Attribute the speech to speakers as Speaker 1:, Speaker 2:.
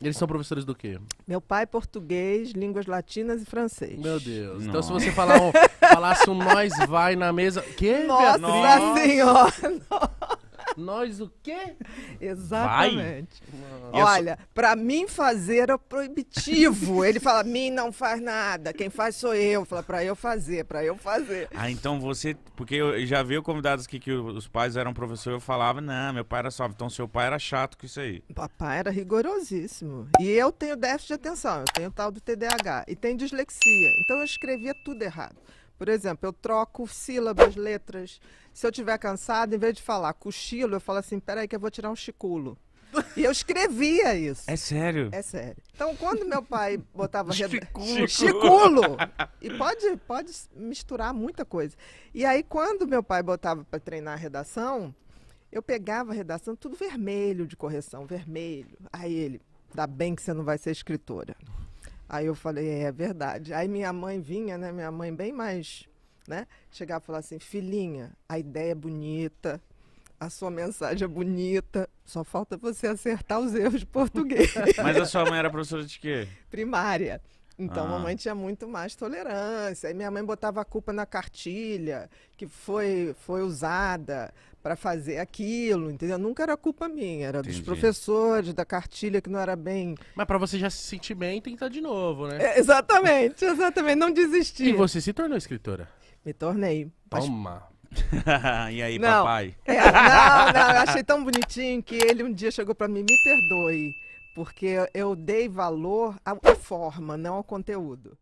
Speaker 1: Eles são professores do quê? Meu pai português, línguas latinas e francês. Meu Deus. Então se você falar um, falasse um nós vai na mesa, que Nossa senhora. Nossa. Nós o quê? Exatamente. Olha, para mim fazer é proibitivo. Ele fala, mim não faz nada. Quem faz sou eu. Fala, para eu fazer, para eu fazer. Ah, então você. Porque eu já vi convidados aqui que os pais eram professor eu falava, não, meu pai era só. Então seu pai era chato com isso aí. Papai era rigorosíssimo. E eu tenho déficit de atenção, eu tenho tal do TDAH. E tenho dislexia. Então eu escrevia tudo errado. Por exemplo, eu troco sílabas, letras. Se eu estiver cansada, em vez de falar cochilo, eu falo assim: peraí, que eu vou tirar um chiculo. E eu escrevia isso. É sério? É sério. Então, quando meu pai botava... Chiculo. Chiculo! E pode, pode misturar muita coisa. E aí, quando meu pai botava para treinar a redação, eu pegava a redação tudo vermelho de correção, vermelho. Aí ele, dá bem que você não vai ser escritora. Aí eu falei, é, é verdade. Aí minha mãe vinha, né? Minha mãe bem mais, né? Chegava e falava assim, filhinha, a ideia é bonita, a sua mensagem é bonita, só falta você acertar os erros de português. Mas a sua mãe era professora de quê? Primária. Então, ah. mamãe tinha muito mais tolerância. E minha mãe botava a culpa na cartilha que foi, foi usada para fazer aquilo, entendeu? Nunca era culpa minha, era Entendi. dos professores, da cartilha que não era bem. Mas para você já se sentir bem, tentar de novo, né? É, exatamente, exatamente, não desistir. E você se tornou escritora? Me tornei. Toma. e aí, não, papai? É, não, não, eu achei tão bonitinho que ele um dia chegou para mim, me perdoe porque eu dei valor à forma, não ao conteúdo.